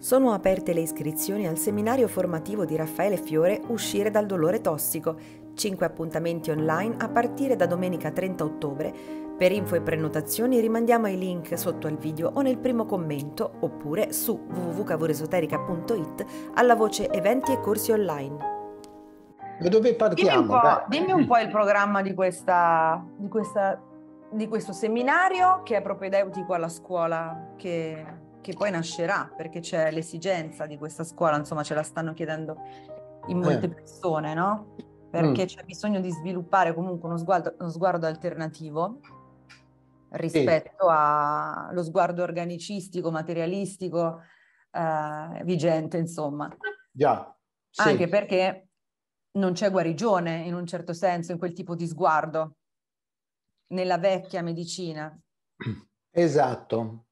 Sono aperte le iscrizioni al seminario formativo di Raffaele Fiore Uscire dal dolore tossico, 5 appuntamenti online a partire da domenica 30 ottobre. Per info e prenotazioni rimandiamo ai link sotto al video o nel primo commento oppure su www.cavoresoterica.it alla voce eventi e corsi online. Da dove partiamo? Dimmi un, dimmi un po', il programma di, questa, di, questa, di questo seminario che è propedeutico alla scuola che che poi nascerà perché c'è l'esigenza di questa scuola, insomma ce la stanno chiedendo in molte eh. persone, no? Perché mm. c'è bisogno di sviluppare comunque uno sguardo, uno sguardo alternativo rispetto sì. Eh. allo sguardo organicistico, materialistico eh, vigente, insomma. Già. Sì. Anche perché non c'è guarigione in un certo senso in quel tipo di sguardo nella vecchia medicina. Esatto,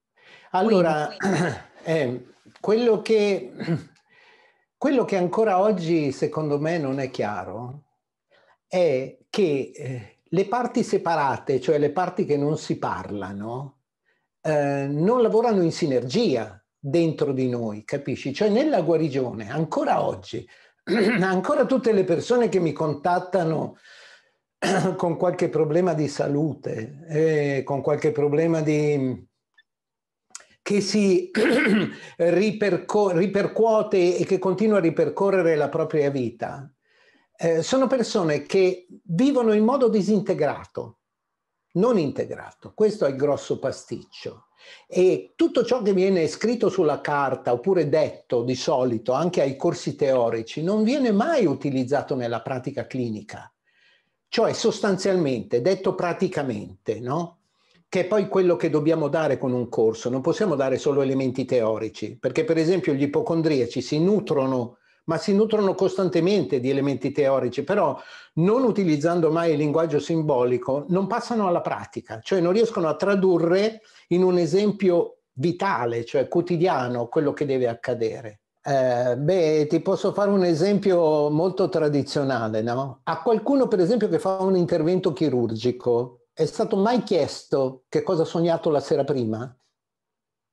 allora, eh, quello, che, quello che ancora oggi secondo me non è chiaro è che eh, le parti separate, cioè le parti che non si parlano, eh, non lavorano in sinergia dentro di noi, capisci? Cioè nella guarigione, ancora oggi, ancora tutte le persone che mi contattano con qualche problema di salute, eh, con qualche problema di che si ripercuote e che continua a ripercorrere la propria vita, eh, sono persone che vivono in modo disintegrato, non integrato. Questo è il grosso pasticcio. E tutto ciò che viene scritto sulla carta oppure detto di solito anche ai corsi teorici non viene mai utilizzato nella pratica clinica. Cioè sostanzialmente, detto praticamente, no? che è poi quello che dobbiamo dare con un corso, non possiamo dare solo elementi teorici, perché per esempio gli ipocondriaci si nutrono ma si nutrono costantemente di elementi teorici, però non utilizzando mai il linguaggio simbolico non passano alla pratica, cioè non riescono a tradurre in un esempio vitale, cioè quotidiano, quello che deve accadere. Eh, beh, ti posso fare un esempio molto tradizionale, no? A qualcuno, per esempio, che fa un intervento chirurgico, è stato mai chiesto che cosa ha sognato la sera prima?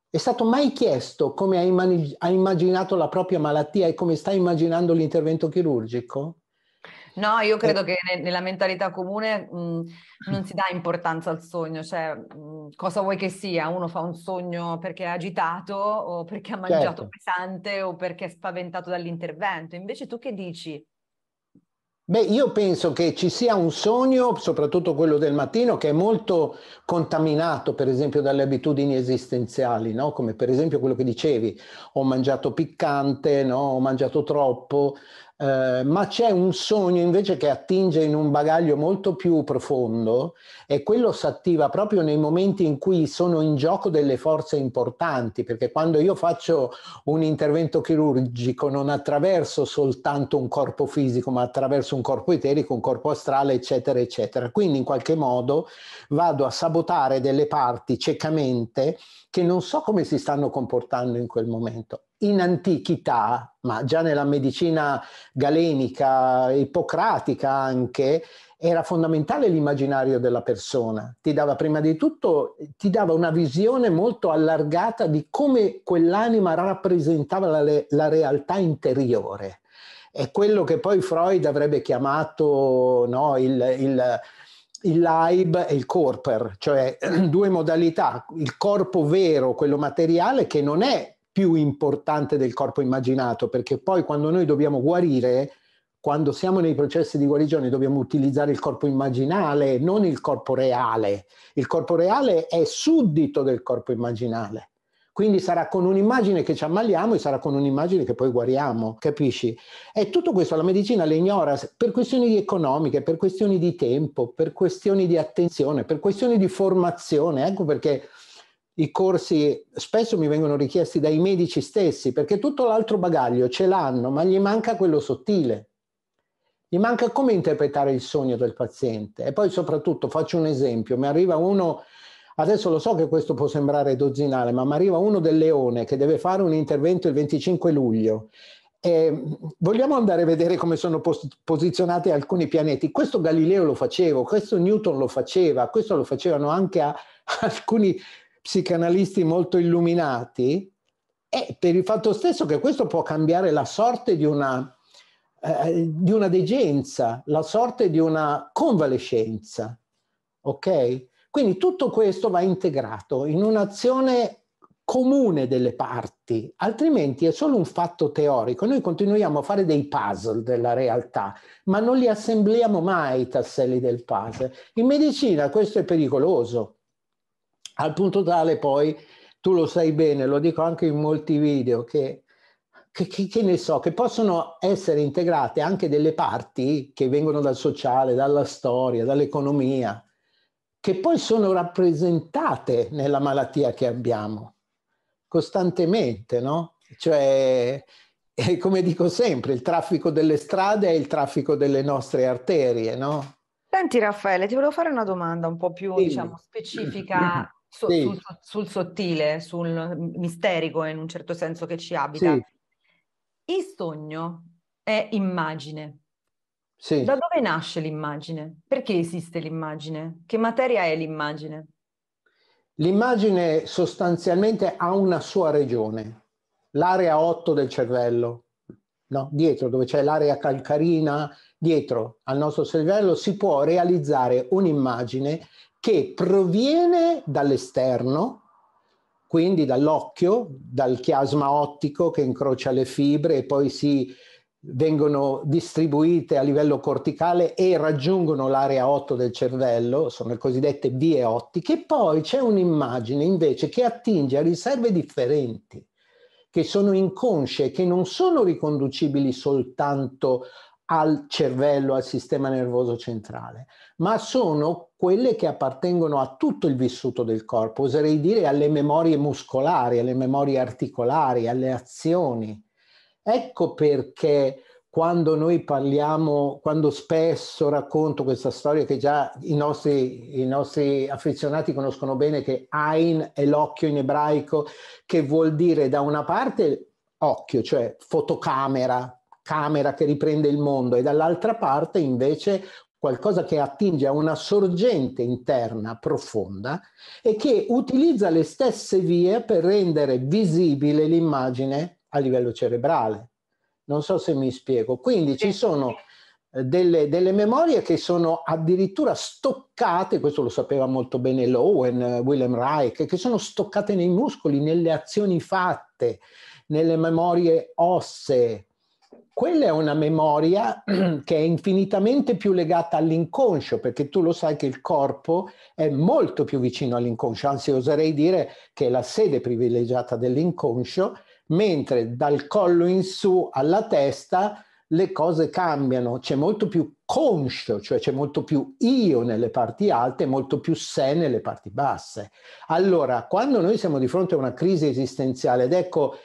È stato mai chiesto come ha, imag- ha immaginato la propria malattia e come sta immaginando l'intervento chirurgico? No, io credo eh. che nella mentalità comune mh, mm, non si dà importanza al sogno, cioè mh, mm, cosa vuoi che sia? Uno fa un sogno perché è agitato o perché ha mangiato certo. pesante o perché è spaventato dall'intervento. Invece tu che dici? Beh, io penso che ci sia un sogno, soprattutto quello del mattino, che è molto contaminato, per esempio, dalle abitudini esistenziali, no? come per esempio quello che dicevi, ho mangiato piccante, no? ho mangiato troppo, eh, ma c'è un sogno invece che attinge in un bagaglio molto più profondo e quello si attiva proprio nei momenti in cui sono in gioco delle forze importanti, perché quando io faccio un intervento chirurgico non attraverso soltanto un corpo fisico, ma attraverso un corpo eterico, un corpo astrale, eccetera, eccetera. Quindi in qualche modo vado a sabotare delle parti ciecamente che non so come si stanno comportando in quel momento in antichità, ma già nella medicina galenica, ippocratica anche, era fondamentale l'immaginario della persona. Ti dava prima di tutto, ti dava una visione molto allargata di come quell'anima rappresentava la, la realtà interiore. È quello che poi Freud avrebbe chiamato no, il, il il live e il corper, cioè due modalità, il corpo vero, quello materiale, che non è più importante del corpo immaginato, perché poi quando noi dobbiamo guarire, quando siamo nei processi di guarigione, dobbiamo utilizzare il corpo immaginale, non il corpo reale. Il corpo reale è suddito del corpo immaginale. Quindi sarà con un'immagine che ci ammaliamo e sarà con un'immagine che poi guariamo, capisci? E tutto questo la medicina le ignora per questioni economiche, per questioni di tempo, per questioni di attenzione, per questioni di formazione. Ecco perché i corsi spesso mi vengono richiesti dai medici stessi perché tutto l'altro bagaglio ce l'hanno, ma gli manca quello sottile. Gli manca come interpretare il sogno del paziente. E poi soprattutto faccio un esempio, mi arriva uno, adesso lo so che questo può sembrare dozzinale, ma mi arriva uno del leone che deve fare un intervento il 25 luglio. E mm, vogliamo andare a vedere come sono pos- posizionati alcuni pianeti. Questo Galileo lo faceva, questo Newton lo faceva, questo lo facevano anche a alcuni psicanalisti molto illuminati, è per il fatto stesso che questo può cambiare la sorte di una, eh, di una degenza, la sorte di una convalescenza. Ok? Quindi tutto questo va integrato in un'azione comune delle parti, altrimenti è solo un fatto teorico. Noi continuiamo a fare dei puzzle della realtà, ma non li assembliamo mai i tasselli del puzzle. In medicina questo è pericoloso, al punto tale poi, tu lo sai bene, lo dico anche in molti video, che, che, che, che ne so, che possono essere integrate anche delle parti che vengono dal sociale, dalla storia, dall'economia, che poi sono rappresentate nella malattia che abbiamo costantemente, no? Cioè, come dico sempre, il traffico delle strade è il traffico delle nostre arterie, no? Senti Raffaele, ti volevo fare una domanda un po' più sì. diciamo, specifica so, sì. sul, sul, sottile, sul misterico in un certo senso che ci abita. Sì. Il sogno è immagine. Sì. Da dove nasce l'immagine? Perché esiste l'immagine? Che materia è l'immagine? L'immagine sostanzialmente ha una sua regione, l'area 8 del cervello, no? dietro dove c'è l'area calcarina, dietro al nostro cervello si può realizzare un'immagine che proviene dall'esterno, quindi dall'occhio, dal chiasma ottico che incrocia le fibre e poi si vengono distribuite a livello corticale e raggiungono l'area 8 del cervello, sono le cosiddette vie ottiche, e poi c'è un'immagine invece che attinge a riserve differenti, che sono inconsce, che non sono riconducibili soltanto al cervello, al sistema nervoso centrale, ma sono quelle che appartengono a tutto il vissuto del corpo, oserei dire alle memorie muscolari, alle memorie articolari, alle azioni. Ecco perché quando noi parliamo, quando spesso racconto questa storia che già i nostri, i nostri affezionati conoscono bene, che Ain è l'occhio in ebraico, che vuol dire da una parte occhio, cioè fotocamera, camera che riprende il mondo e dall'altra parte invece qualcosa che attinge a una sorgente interna profonda e che utilizza le stesse vie per rendere visibile l'immagine a livello cerebrale. Non so se mi spiego. Quindi ci sono eh, delle, delle, memorie che sono addirittura stoccate, questo lo sapeva molto bene Lowen, eh, Willem Reich, che sono stoccate nei muscoli, nelle azioni fatte, nelle memorie ossee quella è una memoria che è infinitamente più legata all'inconscio, perché tu lo sai che il corpo è molto più vicino all'inconscio, anzi oserei dire che è la sede privilegiata dell'inconscio, mentre dal collo in su alla testa le cose cambiano, c'è molto più conscio, cioè c'è molto più io nelle parti alte, molto più sé nelle parti basse. Allora, quando noi siamo di fronte a una crisi esistenziale, ed ecco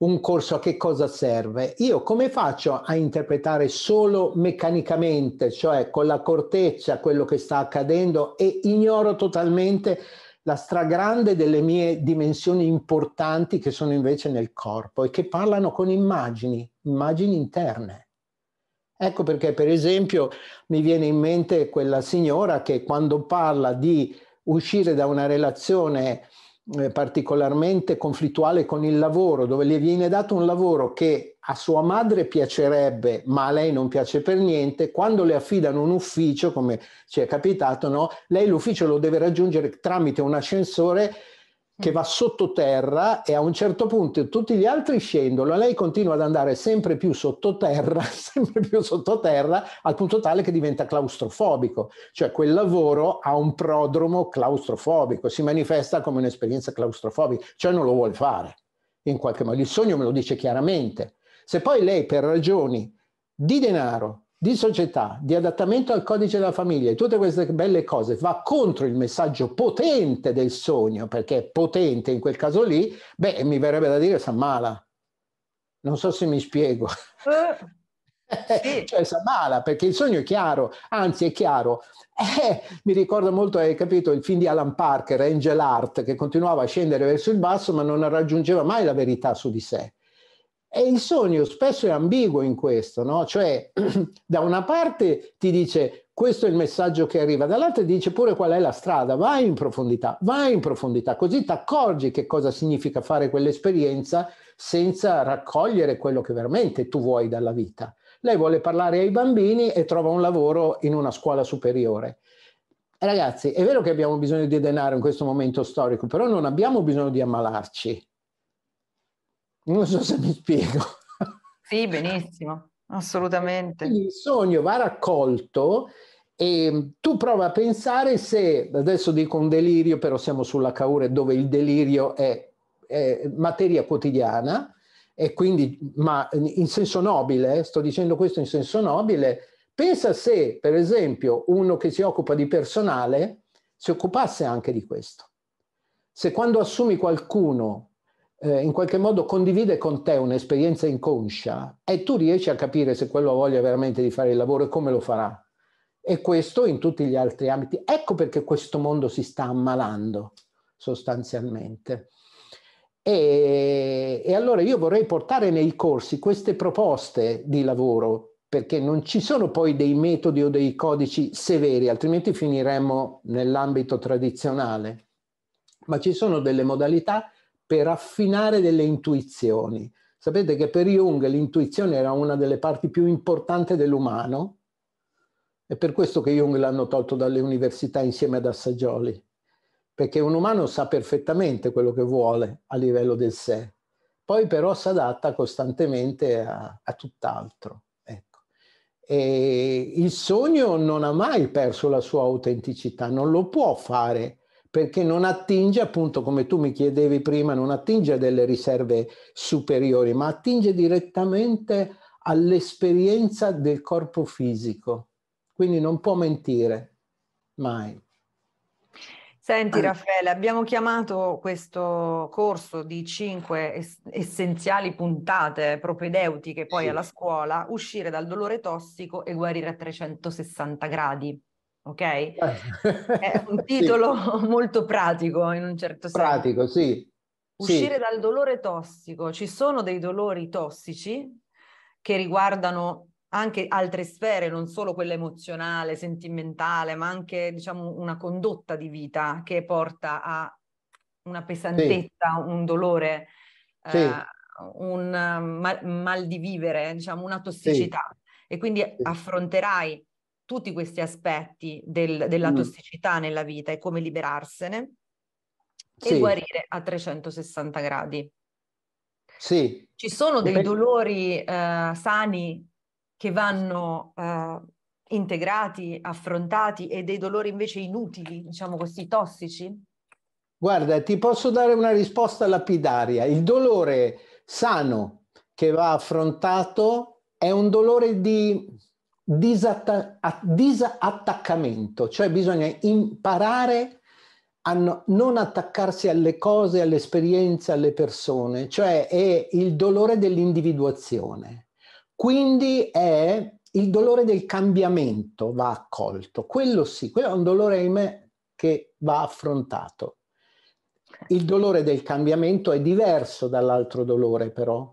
un corso a che cosa serve? Io come faccio a interpretare solo meccanicamente, cioè con la corteccia, quello che sta accadendo e ignoro totalmente la stragrande delle mie dimensioni importanti che sono invece nel corpo e che parlano con immagini, immagini interne. Ecco perché per esempio mi viene in mente quella signora che quando parla di uscire da una relazione eh, particolarmente conflittuale con il lavoro, dove le viene dato un lavoro che a sua madre piacerebbe, ma a lei non piace per niente, quando le affidano un ufficio, come ci è capitato, no? lei l'ufficio lo deve raggiungere tramite un ascensore che va sottoterra e a un certo punto tutti gli altri scendono, lei continua ad andare sempre più sottoterra, sempre più sottoterra, al punto tale che diventa claustrofobico, cioè quel lavoro ha un prodromo claustrofobico, si manifesta come un'esperienza claustrofobica, cioè non lo vuole fare in qualche modo, il sogno me lo dice chiaramente. Se poi lei per ragioni di denaro, di società, di adattamento al codice della famiglia, e tutte queste belle cose, va contro il messaggio potente del sogno, perché è potente in quel caso lì, beh, mi verrebbe da dire si Non so se mi spiego. Eh, sì. cioè si perché il sogno è chiaro, anzi è chiaro. Eh, mi ricorda molto, hai capito, il film di Alan Parker, Angel Art, che continuava a scendere verso il basso ma non raggiungeva mai la verità su di sé e il sogno spesso è ambiguo in questo, no? Cioè, da una parte ti dice questo è il messaggio che arriva, dall'altra dice pure qual è la strada, vai in profondità, vai in profondità, così ti accorgi che cosa significa fare quell'esperienza senza raccogliere quello che veramente tu vuoi dalla vita. Lei vuole parlare ai bambini e trova un lavoro in una scuola superiore. Ragazzi, è vero che abbiamo bisogno di denaro in questo momento storico, però non abbiamo bisogno di ammalarci non so se mi spiego. Sì, benissimo, assolutamente. Il sogno va raccolto e tu prova a pensare se, adesso dico un delirio, però siamo sulla caure dove il delirio è, è materia quotidiana, e quindi, ma in senso nobile, eh, sto dicendo questo in senso nobile, pensa se, per esempio, uno che si occupa di personale si occupasse anche di questo. Se quando assumi qualcuno eh, in qualche modo condivide con te un'esperienza inconscia e tu riesci a capire se quello ha voglia veramente di fare il lavoro e come lo farà. E questo in tutti gli altri ambiti. Ecco perché questo mondo si sta ammalando sostanzialmente. E, e allora io vorrei portare nei corsi queste proposte di lavoro, perché non ci sono poi dei metodi o dei codici severi, altrimenti finiremmo nell'ambito tradizionale, ma ci sono delle modalità per affinare delle intuizioni. Sapete che per Jung l'intuizione era una delle parti più importanti dell'umano, è per questo che Jung l'hanno tolto dalle università insieme ad Assagioli, perché un umano sa perfettamente quello che vuole a livello del sé, poi però si adatta costantemente a, a tutt'altro. Ecco. E il sogno non ha mai perso la sua autenticità, non lo può fare perché non attinge, appunto, come tu mi chiedevi prima, non attinge a delle riserve superiori, ma attinge direttamente all'esperienza del corpo fisico. Quindi non può mentire, mai. Senti Raffaele, abbiamo chiamato questo corso di cinque essenziali puntate propedeutiche poi sì. alla scuola, uscire dal dolore tossico e guarire a 360 gradi ok? È un titolo sì. molto pratico in un certo senso. Pratico, sì. Uscire sì. dal dolore tossico. Ci sono dei dolori tossici che riguardano anche altre sfere, non solo quella emozionale, sentimentale, ma anche diciamo una condotta di vita che porta a una pesantezza, sì. un dolore, sì. eh, un eh, mal, mal, di vivere, diciamo una tossicità. E quindi affronterai tutti questi aspetti del, della mm. tossicità nella vita e come liberarsene sì. e guarire a 360 gradi. Sì. Ci sono dei dolori uh, sani che vanno uh, integrati, affrontati e dei dolori invece inutili, diciamo così, tossici? Guarda, ti posso dare una risposta lapidaria. Il dolore sano che va affrontato è un dolore di disattaccamento, cioè bisogna imparare a no- non attaccarsi alle cose, alle esperienze, alle persone, cioè è il dolore dell'individuazione. Quindi è il dolore del cambiamento va accolto, quello sì, quello è un dolore in me che va affrontato. Il dolore del cambiamento è diverso dall'altro dolore però,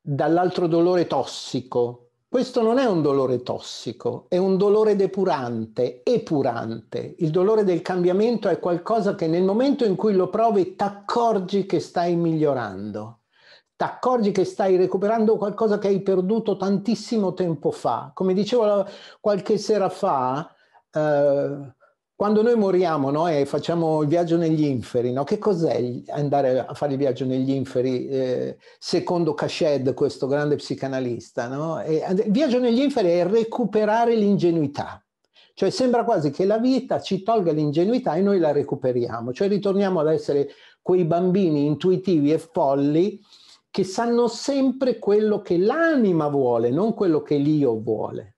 dall'altro dolore tossico, questo non è un dolore tossico, è un dolore depurante, epurante. Il dolore del cambiamento è qualcosa che nel momento in cui lo provi ti accorgi che stai migliorando, ti accorgi che stai recuperando qualcosa che hai perduto tantissimo tempo fa. Come dicevo qualche sera fa, eh, quando noi moriamo no, e facciamo il viaggio negli inferi, no, che cos'è andare a fare il viaggio negli inferi eh, secondo Cashed, questo grande psicanalista? No? E, il viaggio negli inferi è recuperare l'ingenuità. Cioè sembra quasi che la vita ci tolga l'ingenuità e noi la recuperiamo, cioè ritorniamo ad essere quei bambini intuitivi e folli che sanno sempre quello che l'anima vuole, non quello che l'io vuole.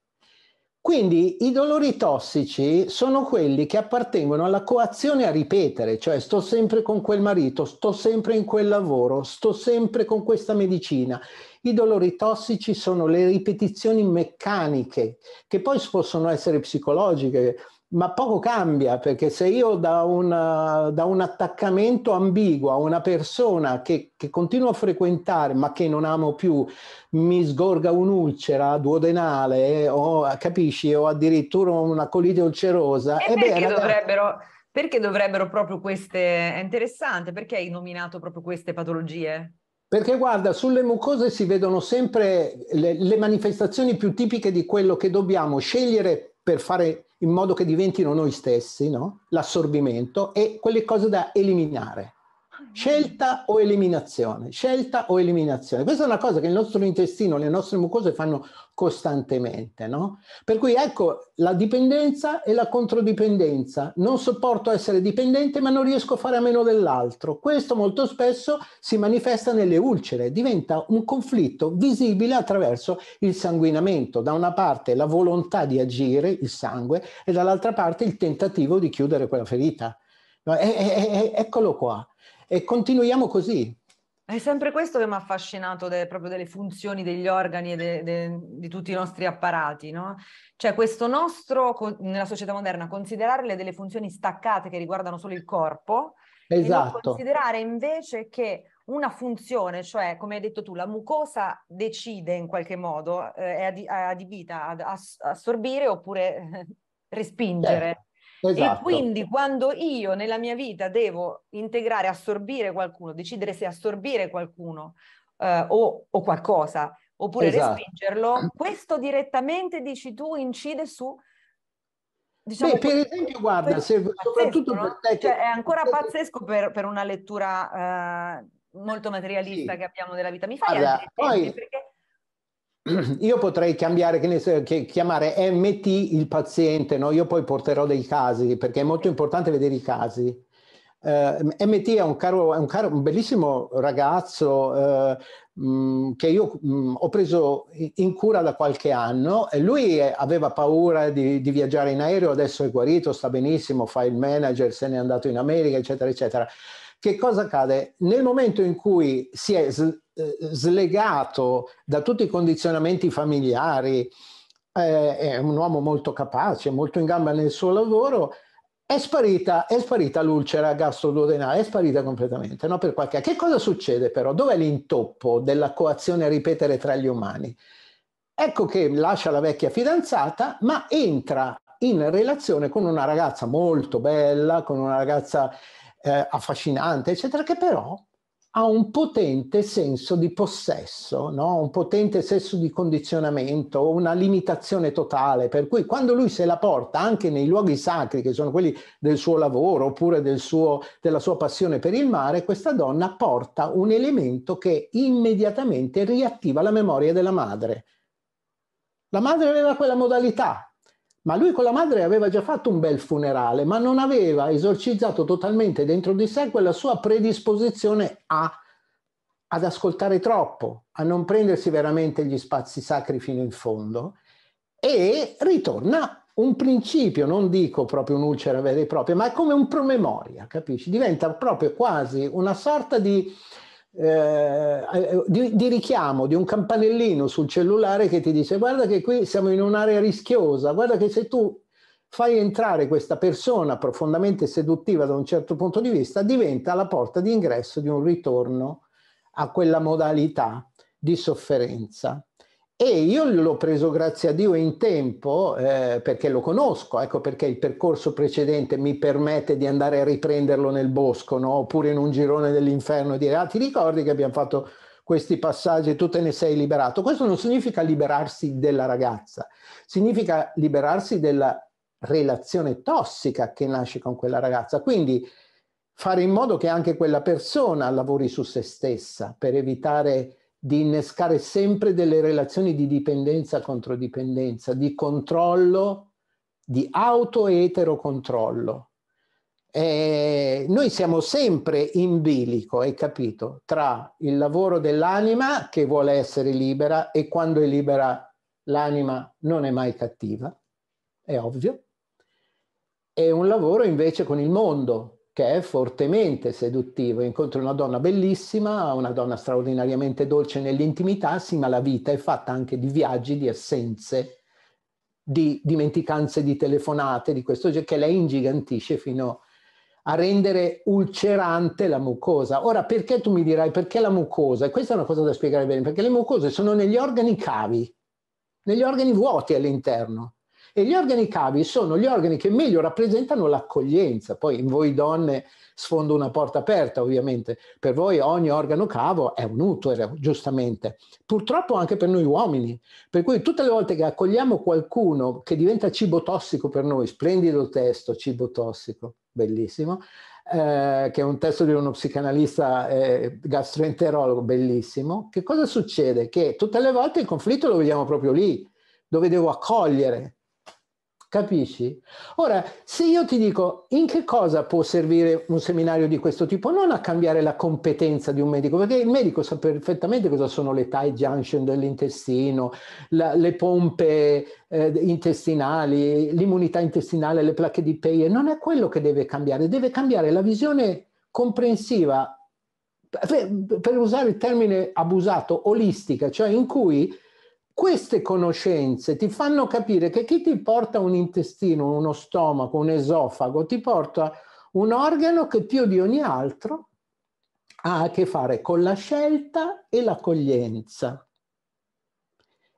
Quindi i dolori tossici sono quelli che appartengono alla coazione a ripetere, cioè sto sempre con quel marito, sto sempre in quel lavoro, sto sempre con questa medicina. I dolori tossici sono le ripetizioni meccaniche, che poi possono essere psicologiche, ma poco cambia perché se io da, una, da un attaccamento ambiguo a una persona che, che, continuo a frequentare ma che non amo più mi sgorga un'ulcera duodenale eh, o capisci o addirittura una colite ulcerosa e, e eh perché, beh, dovrebbero, perché dovrebbero proprio queste è interessante perché hai nominato proprio queste patologie? Perché guarda, sulle mucose si vedono sempre le, le manifestazioni più tipiche di quello che dobbiamo scegliere per fare in modo che diventino noi stessi, no? l'assorbimento e quelle cose da eliminare. Scelta o eliminazione, scelta o eliminazione. Questa è una cosa che il nostro intestino, le nostre mucose fanno costantemente, no? Per cui ecco la dipendenza e la controdipendenza. Non sopporto essere dipendente ma non riesco a fare a meno dell'altro. Questo molto spesso si manifesta nelle ulcere, diventa un conflitto visibile attraverso il sanguinamento. Da una parte la volontà di agire, il sangue, e dall'altra parte il tentativo di chiudere quella ferita. No, e, e, eccolo qua. E continuiamo così. È sempre questo che mi ha affascinato de, proprio delle funzioni degli organi e de, de, di tutti i nostri apparati, no? Cioè questo nostro, nella società moderna, considerarle delle funzioni staccate che riguardano solo il corpo, esatto. e considerare invece che una funzione, cioè come hai detto tu, la mucosa decide in qualche modo, eh, è adibita ad ass- assorbire oppure respingere. Certo. Esatto. E quindi quando io nella mia vita devo integrare, assorbire qualcuno, decidere se assorbire qualcuno eh, o, o, qualcosa, oppure esatto. respingerlo, questo direttamente, dici tu, incide su... Diciamo, Beh, per esempio, guarda, se, soprattutto no? per te... Cioè, è ancora pazzesco per, per, una lettura eh, molto materialista sì. che abbiamo della vita. Mi fai guarda, altri poi... perché io potrei cambiare, chiamare MT il paziente, no? io poi porterò dei casi perché è molto importante vedere i casi. Uh, eh, MT è un, caro, è un, caro, un bellissimo ragazzo uh, eh, mh, mm, che io mh, mm, ho preso in cura da qualche anno e lui aveva paura di, di, viaggiare in aereo, adesso è guarito, sta benissimo, fa il manager, se n'è andato in America, eccetera, eccetera. Che cosa accade? Nel momento in cui si è eh, slegato da tutti i condizionamenti familiari, è un uomo molto capace, molto in gamba nel suo lavoro, è sparita, è sparita l'ulcera gastroduodenale, è sparita completamente, no? Per qualche... Che cosa succede però? Dov'è l'intoppo della coazione a ripetere tra gli umani? Ecco che lascia la vecchia fidanzata, ma entra in relazione con una ragazza molto bella, con una ragazza eh, affascinante, eccetera, che però ha un potente senso di possesso, no? un potente senso di condizionamento, una limitazione totale, per cui quando lui se la porta anche nei luoghi sacri, che sono quelli del suo lavoro oppure del suo, della sua passione per il mare, questa donna porta un elemento che immediatamente riattiva la memoria della madre. La madre aveva quella modalità, ma lui con la madre aveva già fatto un bel funerale, ma non aveva esorcizzato totalmente dentro di sé quella sua predisposizione a, ad ascoltare troppo, a non prendersi veramente gli spazi sacri fino in fondo e ritorna un principio, non dico proprio un'ulcera vera e propria, ma è come un promemoria, capisci? Diventa proprio quasi una sorta di eh, eh, di, di, richiamo, di un campanellino sul cellulare che ti dice guarda che qui siamo in un'area rischiosa, guarda che se tu fai entrare questa persona profondamente seduttiva da un certo punto di vista, diventa la porta di ingresso di un ritorno a quella modalità di sofferenza. E io l'ho preso, grazie a Dio, in tempo eh, perché lo conosco, ecco perché il percorso precedente mi permette di andare a riprenderlo nel bosco, no? oppure in un girone dell'inferno e dire, ah ti ricordi che abbiamo fatto questi passaggi, tu te ne sei liberato. Questo non significa liberarsi della ragazza, significa liberarsi della relazione tossica che nasce con quella ragazza. Quindi fare in modo che anche quella persona lavori su se stessa per evitare di innescare sempre delle relazioni di dipendenza contro dipendenza, di controllo, di auto e eterocontrollo. E noi siamo sempre in bilico, hai capito, tra il lavoro dell'anima che vuole essere libera e quando è libera l'anima non è mai cattiva, è ovvio, e un lavoro invece con il mondo, che è fortemente seduttivo. Incontro una donna bellissima, una donna straordinariamente dolce nell'intimità, sì, ma la vita è fatta anche di viaggi, di assenze, di dimenticanze di telefonate, di questo genere, che lei ingigantisce fino a rendere ulcerante la mucosa. Ora, perché tu mi dirai perché la mucosa? E questa è una cosa da spiegare bene, perché le mucose sono negli organi cavi, negli organi vuoti all'interno. E gli organi cavi sono gli organi che meglio rappresentano l'accoglienza. Poi in voi donne sfondo una porta aperta, ovviamente. Per voi ogni organo cavo è un utero, giustamente. Purtroppo anche per noi uomini. Per cui tutte le volte che accogliamo qualcuno che diventa cibo tossico per noi, splendido testo, cibo tossico, bellissimo, eh, che è un testo di uno psicanalista eh, gastroenterologo bellissimo, che cosa succede? Che tutte le volte il conflitto lo vediamo proprio lì, dove devo accogliere, Capisci? Ora, se io ti dico in che cosa può servire un seminario di questo tipo, non a cambiare la competenza di un medico, perché il medico sa perfettamente cosa sono le tie junction dell'intestino, la, le pompe eh, intestinali, l'immunità intestinale, le placche di Peyer, non è quello che deve cambiare, deve cambiare la visione comprensiva, per, per usare il termine abusato, olistica, cioè in cui queste conoscenze ti fanno capire che chi ti porta un intestino, uno stomaco, un esofago, ti porta un organo che più di ogni altro ha a che fare con la scelta e l'accoglienza.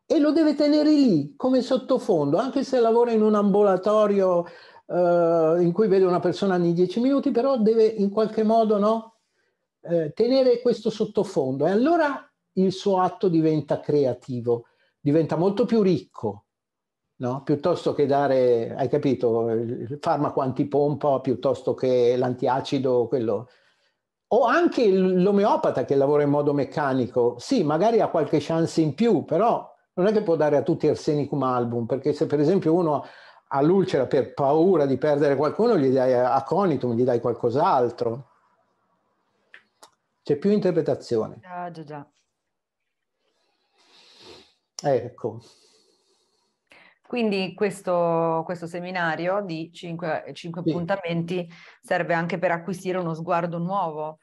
E lo deve tenere lì come sottofondo, anche se lavora in un ambulatorio eh, in cui vede una persona ogni dieci minuti, però deve in qualche modo no, eh, tenere questo sottofondo. E allora il suo atto diventa creativo diventa molto più ricco, no? piuttosto che dare, hai capito, il farmaco antipompa, piuttosto che l'antiacido, quello. O anche l'omeopata che lavora in modo meccanico, sì, magari ha qualche chance in più, però non è che può dare a tutti arsenicum album, perché se per esempio uno ha l'ulcera per paura di perdere qualcuno, gli dai aconitum, gli dai qualcos'altro. C'è più interpretazione. Ah, già, già, già. Eh, ecco. Quindi questo, questo, seminario di 5, 5 sì. appuntamenti serve anche per acquisire uno sguardo nuovo,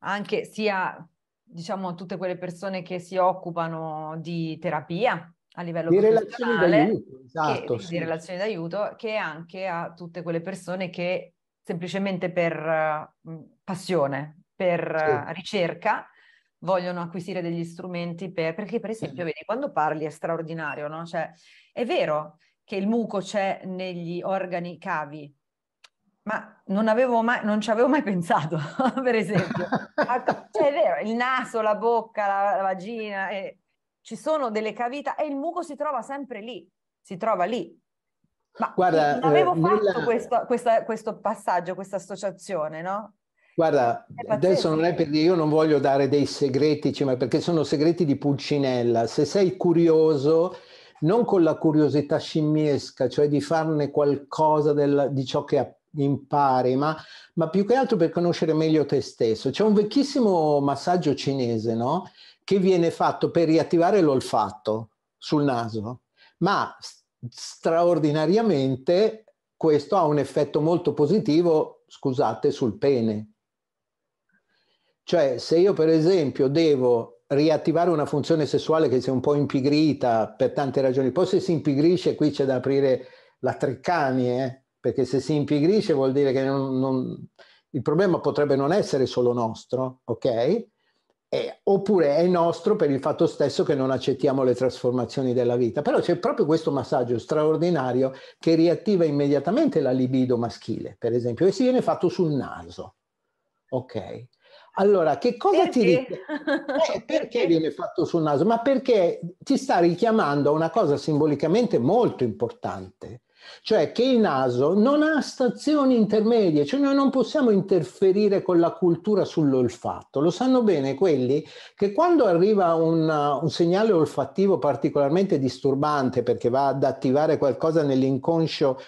anche sia diciamo tutte quelle persone che si occupano di terapia a livello di relazioni d'aiuto, esatto, che, sì. di relazioni d'aiuto, che anche a tutte quelle persone che semplicemente per uh, passione, per sì. uh, ricerca vogliono acquisire degli strumenti per... Perché per esempio, vedi, quando parli è straordinario, no? Cioè, è vero che il muco c'è negli organi cavi, ma non, avevo mai, non ci avevo mai pensato, per esempio. Cioè, è vero, il naso, la bocca, la, la vagina, eh, ci sono delle cavità e il muco si trova sempre lì, si trova lì. Ma Guarda, non avevo eh, fatto nella... questo, questa, questo passaggio, questa associazione, no? Guarda, adesso non è perché io non voglio dare dei segreti, cioè, ma perché sono segreti di Pulcinella. Se sei curioso, non con la curiosità scimmiesca, cioè di farne qualcosa del, di ciò che impari, ma, ma, più che altro per conoscere meglio te stesso. C'è un vecchissimo massaggio cinese, no? Che viene fatto per riattivare l'olfatto sul naso, ma straordinariamente questo ha un effetto molto positivo, scusate, sul pene. Cioè, se io per esempio devo riattivare una funzione sessuale che si è un po' impigrita per tante ragioni, poi se si impigrisce qui c'è da aprire la treccani, eh? perché se si impigrisce vuol dire che non, non... il problema potrebbe non essere solo nostro, ok? Eh, oppure è nostro per il fatto stesso che non accettiamo le trasformazioni della vita. Però c'è proprio questo massaggio straordinario che riattiva immediatamente la libido maschile, per esempio, e si viene fatto sul naso. Ok? Allora, che cosa perché? ti dice? Eh, perché viene fatto sul naso? Ma perché ti sta richiamando a una cosa simbolicamente molto importante, cioè che il naso non ha stazioni intermedie, cioè noi non possiamo interferire con la cultura sull'olfatto. Lo sanno bene quelli che quando arriva un, uh, un segnale olfattivo particolarmente disturbante perché va ad attivare qualcosa nell'inconscio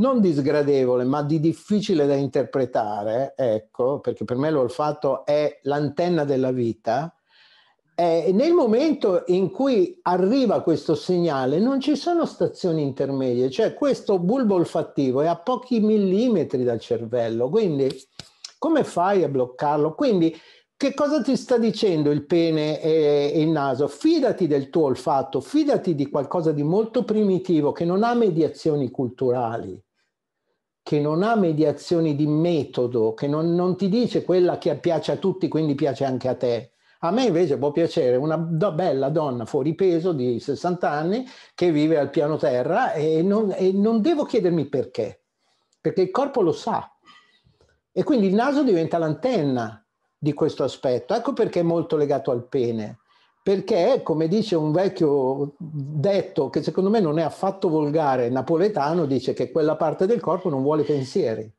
non disgradevole, ma di difficile da interpretare, ecco, perché per me l'olfatto è l'antenna della vita, eh, nel momento in cui arriva questo segnale non ci sono stazioni intermedie, cioè questo bulbo olfattivo è a pochi millimetri dal cervello, quindi come fai a bloccarlo? Quindi che cosa ti sta dicendo il pene e il naso? Fidati del tuo olfatto, fidati di qualcosa di molto primitivo che non ha mediazioni culturali che non ha mediazioni di metodo, che non, non, ti dice quella che piace a tutti, quindi piace anche a te. A me invece può piacere una bella donna fuori peso di 60 anni che vive al piano terra e non, e non devo chiedermi perché, perché il corpo lo sa. E quindi il naso diventa l'antenna di questo aspetto. Ecco perché è molto legato al pene perché, come dice un vecchio detto, che secondo me non è affatto volgare, napoletano, dice che quella parte del corpo non vuole pensieri.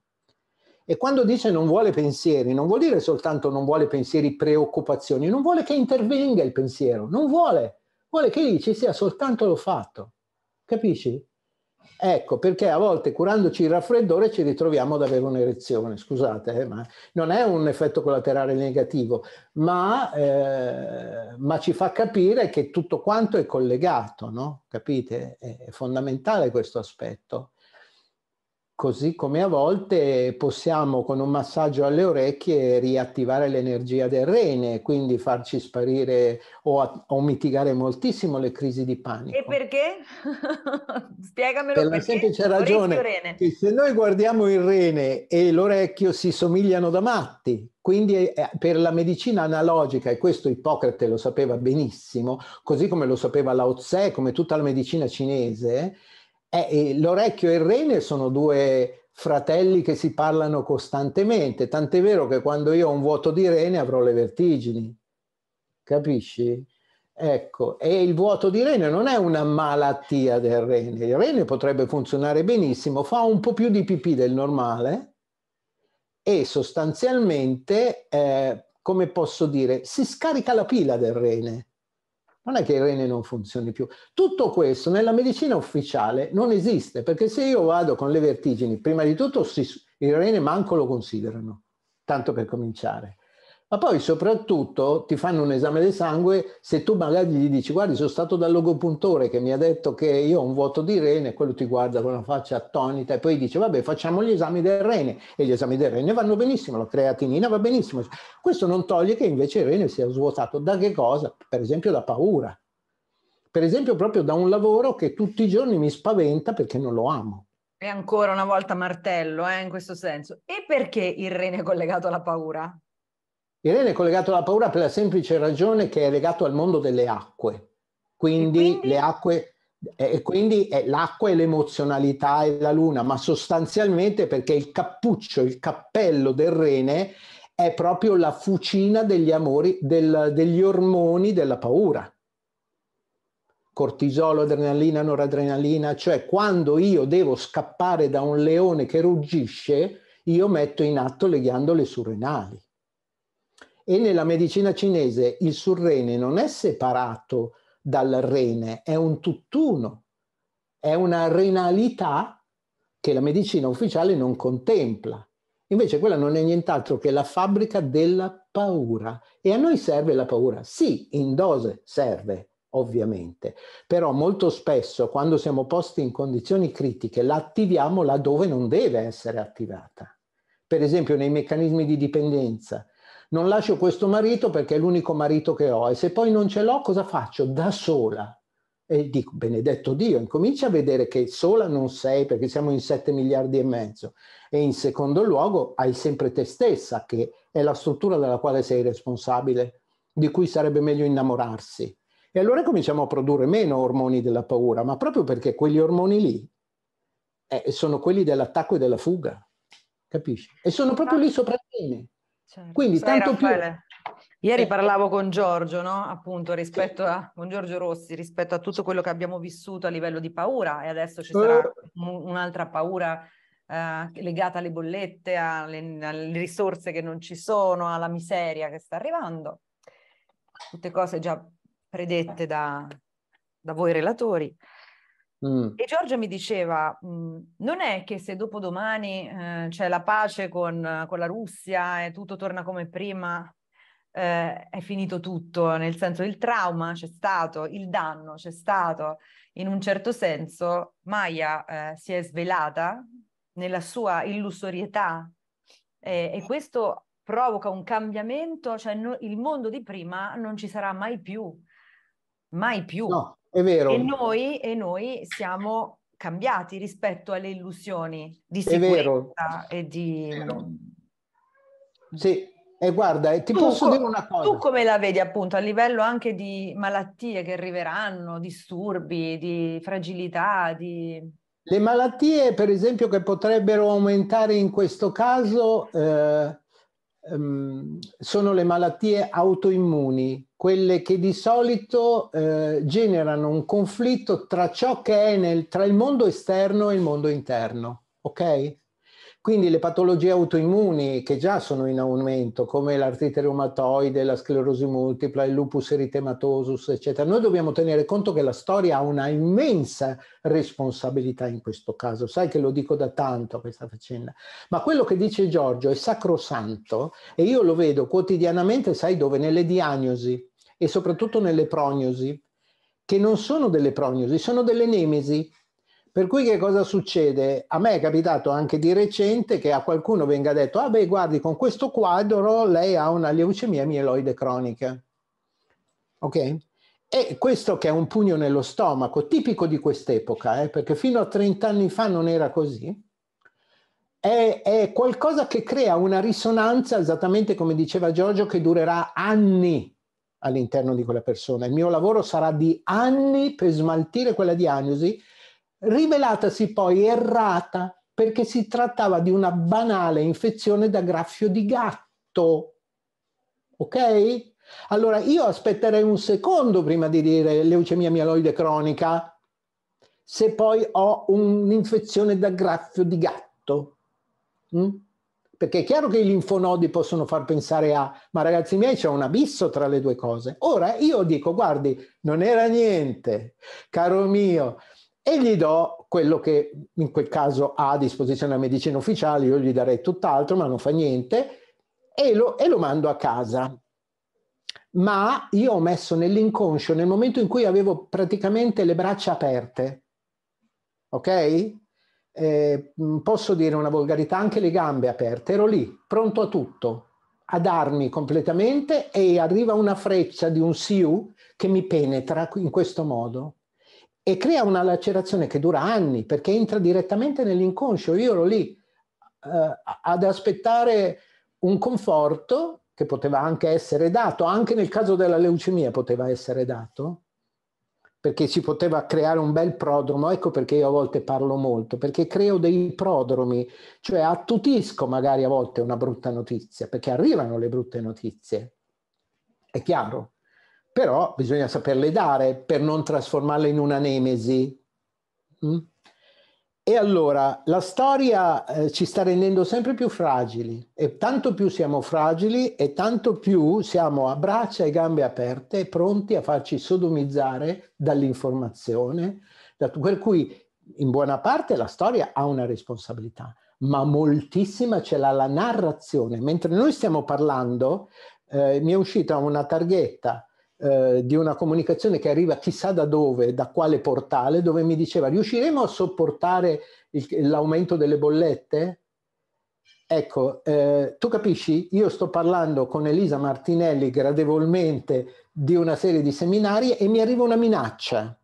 E quando dice non vuole pensieri, non vuol dire soltanto non vuole pensieri, preoccupazioni, non vuole che intervenga il pensiero, non vuole, vuole che lì ci sia soltanto lo fatto. Capisci? Ecco, perché a volte curandoci il raffreddore ci ritroviamo ad avere un'erezione, scusate, eh, ma non è un effetto collaterale negativo, ma, eh, ma, ci fa capire che tutto quanto è collegato, no? Capite? È fondamentale questo aspetto così come a volte possiamo con un massaggio alle orecchie riattivare l'energia del rene, quindi farci sparire o, a, o mitigare moltissimo le crisi di panico. E perché? Spiegamelo per perché. la semplice ragione che se noi guardiamo il rene e l'orecchio si somigliano da matti, quindi eh, per la medicina analogica, e questo Ippocrate lo sapeva benissimo, così come lo sapeva Lao Tse, come tutta la medicina cinese, eh, l'orecchio e il rene sono due fratelli che si parlano costantemente, tant'è vero che quando io ho un vuoto di rene avrò le vertigini, capisci? Ecco, e il vuoto di rene non è una malattia del rene, il rene potrebbe funzionare benissimo, fa un po' più di pipì del normale e sostanzialmente, eh, come posso dire, si scarica la pila del rene non è che il rene non funzioni più. Tutto questo nella medicina ufficiale non esiste, perché se io vado con le vertigini, prima di tutto si, il rene manco lo considerano, tanto per cominciare ma poi soprattutto ti fanno un esame del sangue se tu magari gli dici guardi sono stato dal logopuntore che mi ha detto che io ho un vuoto di rene, quello ti guarda con una faccia attonita e poi dice vabbè facciamo gli esami del rene e gli esami del rene vanno benissimo, la creatinina va benissimo. Questo non toglie che invece il rene sia svuotato da che cosa? Per esempio da paura, per esempio proprio da un lavoro che tutti i giorni mi spaventa perché non lo amo. E ancora una volta martello eh, in questo senso. E perché il rene è collegato alla paura? Irene è collegato alla paura per la semplice ragione che è legato al mondo delle acque. Quindi, quindi... le acque e quindi l'acqua e l'emozionalità e la luna, ma sostanzialmente perché il cappuccio, il cappello del rene è proprio la fucina degli amori, del, degli ormoni della paura. Cortisolo, adrenalina, noradrenalina, cioè quando io devo scappare da un leone che ruggisce, io metto in atto le ghiandole surrenali e nella medicina cinese il surrene non è separato dal rene, è un tutt'uno, è una renalità che la medicina ufficiale non contempla. Invece quella non è nient'altro che la fabbrica della paura. E a noi serve la paura. Sì, in dose serve, ovviamente. Però molto spesso, quando siamo posti in condizioni critiche, la attiviamo laddove non deve essere attivata. Per esempio nei meccanismi di dipendenza non lascio questo marito perché è l'unico marito che ho e se poi non ce l'ho cosa faccio? Da sola. E dico, benedetto Dio, incomincia a vedere che sola non sei perché siamo in 7 miliardi e mezzo. E in secondo luogo hai sempre te stessa che è la struttura della quale sei responsabile, di cui sarebbe meglio innamorarsi. E allora cominciamo a produrre meno ormoni della paura, ma proprio perché quegli ormoni lì eh, sono quelli dell'attacco e della fuga, capisci? E sono proprio lì sopra di me. Certo. Quindi Sai, tanto Raffaele, più... Ieri eh. parlavo con Giorgio, no? appunto, rispetto a, con Giorgio Rossi, rispetto a tutto quello che abbiamo vissuto a livello di paura e adesso ci sarà eh. un'altra paura eh, legata alle bollette, alle, alle risorse che non ci sono, alla miseria che sta arrivando. Tutte cose già predette da, da voi relatori. Mm. E Giorgia mi diceva, mm, non è che se dopodomani eh, c'è la pace con, con, la Russia e tutto torna come prima, eh, è finito tutto, nel senso il trauma c'è stato, il danno c'è stato. In un certo senso Maya eh, si è svelata nella sua illusorietà e questo provoca un cambiamento, cioè no, il mondo di prima non ci sarà mai più, mai più. No. È vero. E noi, e noi siamo cambiati rispetto alle illusioni di sicurezza e di... Sì, e guarda, ti tu, posso dire una cosa. Tu come la vedi appunto a livello anche di malattie che arriveranno, disturbi, di fragilità, di... Le malattie, per esempio, che potrebbero aumentare in questo caso eh, ehm, sono le malattie autoimmuni, quelle che di solito eh, generano un conflitto tra ciò che è nel, tra il mondo esterno e il mondo interno, ok? Quindi le patologie autoimmuni che già sono in aumento, come l'artrite reumatoide, la sclerosi multipla, il lupus eritematosus, eccetera, noi dobbiamo tenere conto che la storia ha una immensa responsabilità in questo caso. Sai che lo dico da tanto questa faccenda, ma quello che dice Giorgio è sacrosanto e io lo vedo quotidianamente, sai dove? Nelle diagnosi e soprattutto nelle prognosi, che non sono delle prognosi, sono delle nemesi. Per cui che cosa succede? A me è capitato anche di recente che a qualcuno venga detto, ah beh guardi, con questo quadro lei ha una leucemia mieloide cronica. Ok? E questo che è un pugno nello stomaco, tipico di quest'epoca, eh, perché fino a 30 anni fa non era così, è, è qualcosa che crea una risonanza, esattamente come diceva Giorgio, che durerà anni all'interno di quella persona. Il mio lavoro sarà di anni per smaltire quella diagnosi, rivelatasi poi errata perché si trattava di una banale infezione da graffio di gatto. Ok? Allora io aspetterei un secondo prima di dire leucemia mieloide cronica, se poi ho un'infezione da graffio di gatto. Mm? perché è chiaro che i linfonodi possono far pensare a, ma ragazzi miei c'è un abisso tra le due cose. Ora io dico, guardi, non era niente, caro mio, e gli do quello che in quel caso ha a disposizione la medicina ufficiale, io gli darei tutt'altro, ma non fa niente, e lo, e lo mando a casa. Ma io ho messo nell'inconscio, nel momento in cui avevo praticamente le braccia aperte, ok? eh, mm, posso dire una volgarità, anche le gambe aperte, ero lì, pronto a tutto, ad armi completamente e arriva una freccia di un Siu che mi penetra in questo modo e crea una lacerazione che dura anni perché entra direttamente nell'inconscio. Io ero lì eh, ad aspettare un conforto che poteva anche essere dato, anche nel caso della leucemia poteva essere dato, perché si poteva creare un bel prodromo, ecco perché io a volte parlo molto, perché creo dei prodromi, cioè attutisco magari a volte una brutta notizia, perché arrivano le brutte notizie, è chiaro, però bisogna saperle dare per non trasformarle in una nemesi. Mm? E allora la storia eh, ci sta rendendo sempre più fragili e tanto più siamo fragili e tanto più siamo a braccia e gambe aperte, pronti a farci sodomizzare dall'informazione, da, per cui in buona parte la storia ha una responsabilità, ma moltissima ce l'ha la narrazione. Mentre noi stiamo parlando, eh, mi è uscita una targhetta eh, di una comunicazione che arriva chissà da dove, da quale portale, dove mi diceva riusciremo a sopportare l'aumento delle bollette? Ecco, eh, tu capisci, io sto parlando con Elisa Martinelli gradevolmente di una serie di seminari e mi arriva una minaccia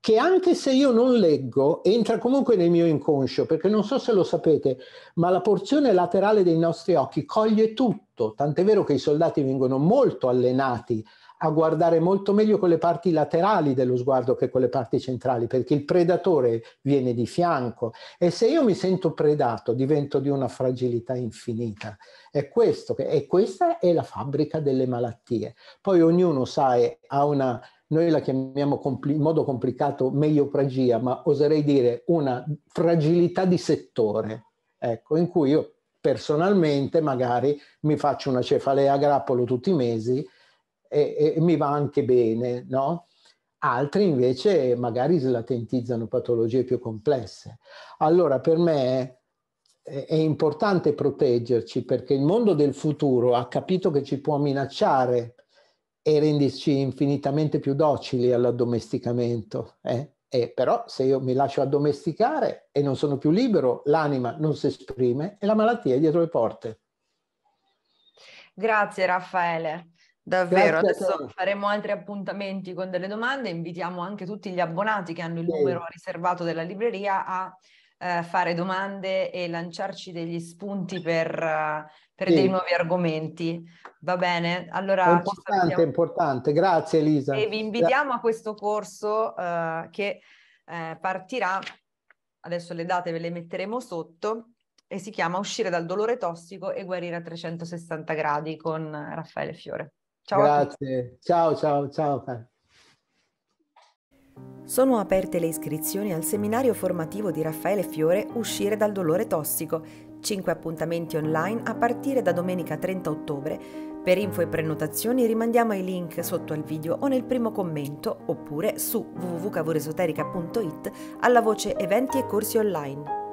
che anche se io non leggo, entra comunque nel mio inconscio, perché non so se lo sapete, ma la porzione laterale dei nostri occhi coglie tutto, tant'è vero che i soldati vengono molto allenati a guardare molto meglio con le parti laterali dello sguardo che con le parti centrali, perché il predatore viene di fianco e se io mi sento predato divento di una fragilità infinita. È questo che, e questa è la fabbrica delle malattie. Poi ognuno, sai, ha una noi la chiamiamo in modo complicato meiopragia, ma oserei dire una fragilità di settore, ecco, in cui io personalmente magari mi faccio una cefalea a grappolo tutti i mesi e, e mi va anche bene, no? Altri invece magari slatentizzano patologie più complesse. Allora per me è importante proteggerci perché il mondo del futuro ha capito che ci può minacciare e renderci infinitamente più docili all'addomesticamento. Eh? Eh, però se io mi lascio addomesticare e non sono più libero, l'anima non si esprime e la malattia è dietro le porte. Grazie Raffaele. Davvero, Grazie adesso faremo altri appuntamenti con delle domande, invitiamo anche tutti gli abbonati che hanno il numero sì. riservato della libreria a eh, fare domande e lanciarci degli spunti per, per sì. dei nuovi argomenti. Va bene? Allora, è importante, è importante. Grazie Elisa. E vi invitiamo Grazie. a questo corso eh, che eh, partirà, adesso le date ve le metteremo sotto, e si chiama Uscire dal dolore tossico e guarire a 360 gradi con Raffaele Fiore. Ciao Grazie, ciao ciao ciao. Sono aperte le iscrizioni al seminario formativo di Raffaele Fiore Uscire dal dolore tossico, 5 appuntamenti online a partire da domenica 30 ottobre. Per info e prenotazioni rimandiamo ai link sotto al video o nel primo commento oppure su www.cavoresoterica.it alla voce eventi e corsi online.